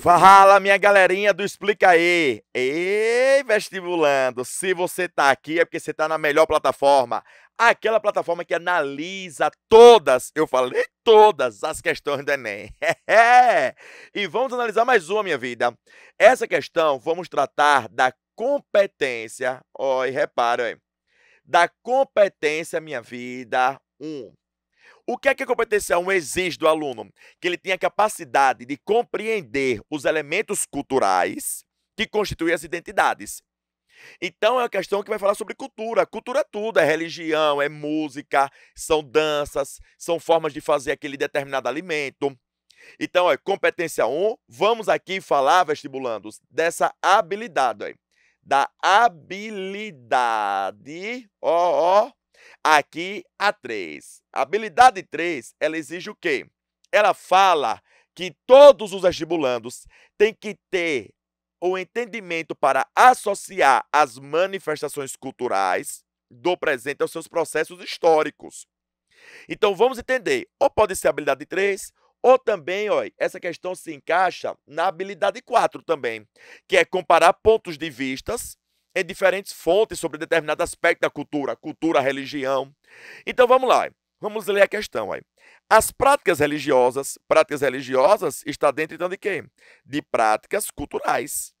Fala, minha galerinha do Explica aí. Ei, vestibulando, se você tá aqui é porque você tá na melhor plataforma. Aquela plataforma que analisa todas, eu falei todas as questões do Enem. e vamos analisar mais uma, minha vida. Essa questão vamos tratar da competência. Oi, oh, aí. Da competência, minha vida, 1. Um o que é que a competência 1 exige do aluno? Que ele tenha capacidade de compreender os elementos culturais que constituem as identidades. Então é uma questão que vai falar sobre cultura. Cultura é tudo, é religião, é música, são danças, são formas de fazer aquele determinado alimento. Então, é competência 1, vamos aqui falar, vestibulandos, dessa habilidade, ó, da habilidade, ó, ó, Aqui a 3. A habilidade 3, ela exige o quê? Ela fala que todos os vestibulandos têm que ter o entendimento para associar as manifestações culturais do presente aos seus processos históricos. Então vamos entender, ou pode ser a habilidade 3, ou também, ó, essa questão se encaixa na habilidade 4 também, que é comparar pontos de vistas em diferentes fontes sobre determinado aspecto da cultura, cultura, religião. Então vamos lá, vamos ler a questão aí. As práticas religiosas, práticas religiosas está dentro então de quê? De práticas culturais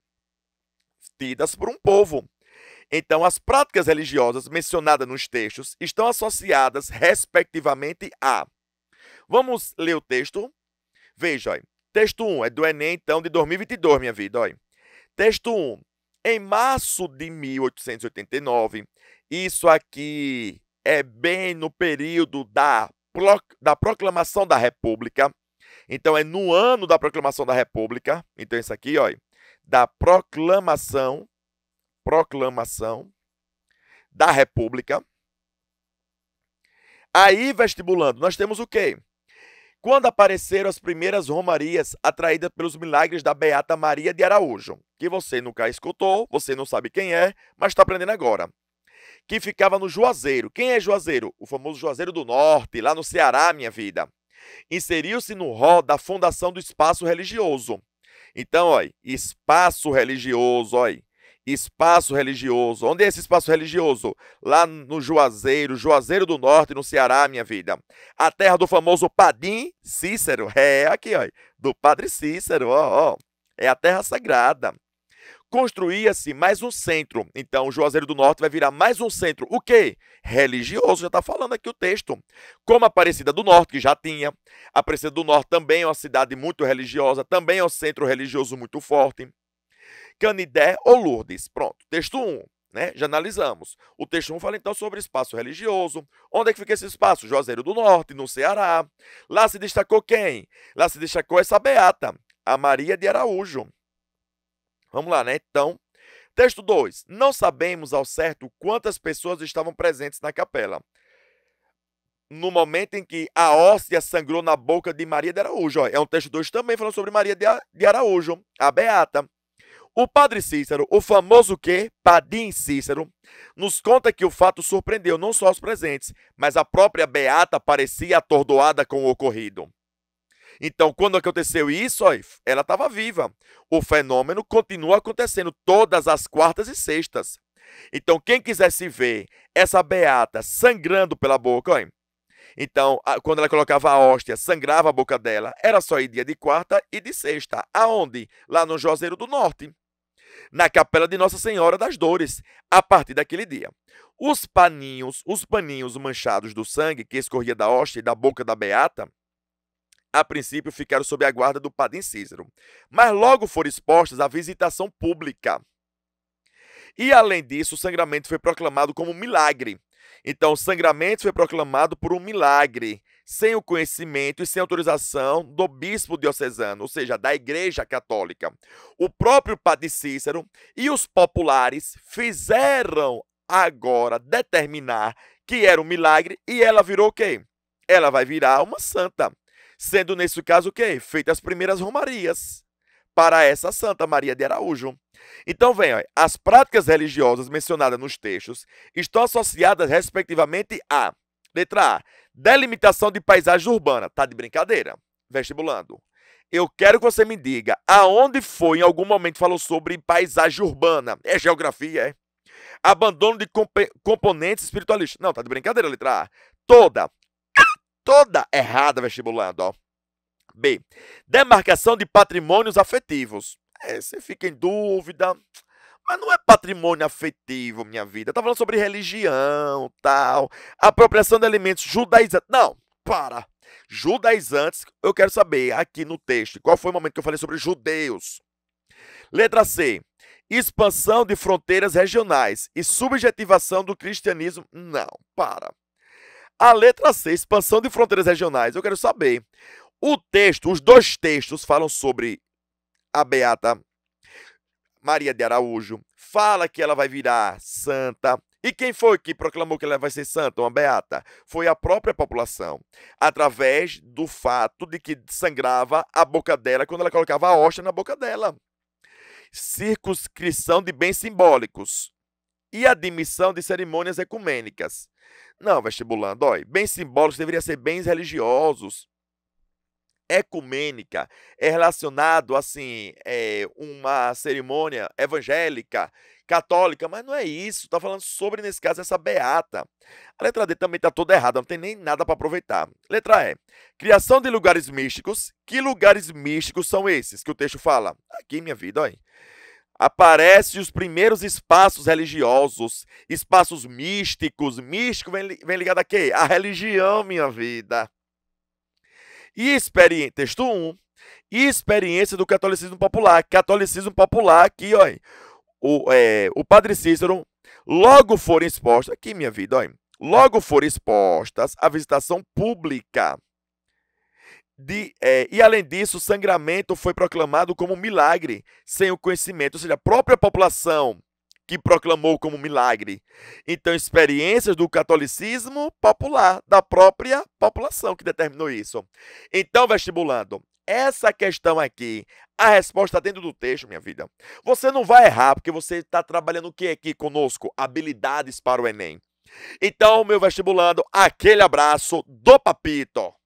tidas por um povo. Então, as práticas religiosas mencionadas nos textos estão associadas, respectivamente, a. Vamos ler o texto? Veja, ó. texto 1 é do Enem, então, de 2022, minha vida. Ó. Texto 1. Em março de 1889, isso aqui é bem no período da, pro, da proclamação da República. Então, é no ano da proclamação da República. Então, isso aqui, olha, da proclamação, proclamação da República. Aí, vestibulando, nós temos o quê? quando apareceram as primeiras romarias atraídas pelos milagres da Beata Maria de Araújo, que você nunca escutou, você não sabe quem é, mas está aprendendo agora. Que ficava no Juazeiro. Quem é Juazeiro? O famoso Juazeiro do Norte, lá no Ceará, minha vida. Inseriu-se no rol da fundação do espaço religioso. Então, ó, espaço religioso, ó, espaço religioso. Onde é esse espaço religioso? Lá no Juazeiro, Juazeiro do Norte, no Ceará, minha vida. A terra do famoso Padim Cícero. É, aqui, ó, do Padre Cícero, ó, ó. É a terra sagrada. Construía-se mais um centro. Então, o Juazeiro do Norte vai virar mais um centro. O quê? Religioso, já está falando aqui o texto. Como Aparecida do Norte, que já tinha. Aparecida do Norte também é uma cidade muito religiosa, também é um centro religioso muito forte. Canidé ou Lourdes. Pronto, texto 1. Né? Já analisamos. O texto 1 fala então sobre espaço religioso. Onde é que fica esse espaço? Juazeiro do Norte, no Ceará. Lá se destacou quem? Lá se destacou essa beata, a Maria de Araújo. Vamos lá, né? Então, texto 2. Não sabemos ao certo quantas pessoas estavam presentes na capela. No momento em que a óssea sangrou na boca de Maria de Araújo. Ó, é um texto 2 também falando sobre Maria de Araújo, a beata. O padre Cícero, o famoso que Padim Cícero, nos conta que o fato surpreendeu não só os presentes, mas a própria Beata parecia atordoada com o ocorrido. Então, quando aconteceu isso, ela estava viva. O fenômeno continua acontecendo todas as quartas e sextas. Então, quem quisesse ver essa beata sangrando pela boca, então, quando ela colocava a hóstia, sangrava a boca dela, era só ir dia de quarta e de sexta. Aonde? Lá no Juazeiro do Norte na capela de Nossa Senhora das Dores a partir daquele dia. Os paninhos, os paninhos manchados do sangue que escorria da hóstia e da boca da beata, a princípio ficaram sob a guarda do padre Cícero, mas logo foram expostas à visitação pública. E além disso, o sangramento foi proclamado como um milagre. Então, o sangramento foi proclamado por um milagre sem o conhecimento e sem autorização do bispo diocesano, ou seja, da Igreja Católica. O próprio padre Cícero e os populares fizeram agora determinar que era um milagre e ela virou o quê? Ela vai virar uma santa, sendo nesse caso o quê? Feitas as primeiras romarias para essa Santa Maria de Araújo. Então, vem as práticas religiosas mencionadas nos textos estão associadas, respectivamente, a letra A, Delimitação de paisagem urbana. Tá de brincadeira, vestibulando. Eu quero que você me diga aonde foi, em algum momento, falou sobre paisagem urbana. É geografia, é? Abandono de comp componentes espiritualistas. Não, tá de brincadeira, letra A. Toda. Toda errada, vestibulando, ó. B. Demarcação de patrimônios afetivos. É, você fica em dúvida. Mas não é patrimônio afetivo, minha vida. Tá falando sobre religião, tal, apropriação de alimentos judaizantes. Não, para. Judaizantes, eu quero saber aqui no texto, qual foi o momento que eu falei sobre judeus? Letra C. Expansão de fronteiras regionais e subjetivação do cristianismo. Não, para. A letra C, expansão de fronteiras regionais. Eu quero saber. O texto, os dois textos falam sobre a beata Maria de Araújo, fala que ela vai virar santa. E quem foi que proclamou que ela vai ser santa, uma beata? Foi a própria população, através do fato de que sangrava a boca dela quando ela colocava a hóstia na boca dela. Circunscrição de bens simbólicos e admissão de cerimônias ecumênicas. Não, vestibulando, olha, bens simbólicos deveriam ser bens religiosos ecumênica, é relacionado assim é, uma cerimônia evangélica, católica, mas não é isso. Está falando sobre nesse caso essa beata. A letra D também está toda errada, não tem nem nada para aproveitar. Letra E. Criação de lugares místicos. Que lugares místicos são esses que o texto fala? Aqui minha vida, olha. Aparecem os primeiros espaços religiosos, espaços místicos. Místico vem, vem ligado a quê? A religião, minha vida. E experiência, texto 1, e experiência do catolicismo popular. Catolicismo popular aqui, ó, o, é, o padre Cícero, logo foram expostas, aqui minha vida, ó, logo foram expostas à visitação pública. De, é, e além disso, o sangramento foi proclamado como milagre, sem o conhecimento, ou seja, a própria população que proclamou como milagre. Então, experiências do catolicismo popular, da própria população que determinou isso. Então, vestibulando, essa questão aqui, a resposta dentro do texto, minha vida. Você não vai errar, porque você está trabalhando o que aqui conosco? Habilidades para o Enem. Então, meu vestibulando, aquele abraço do Papito.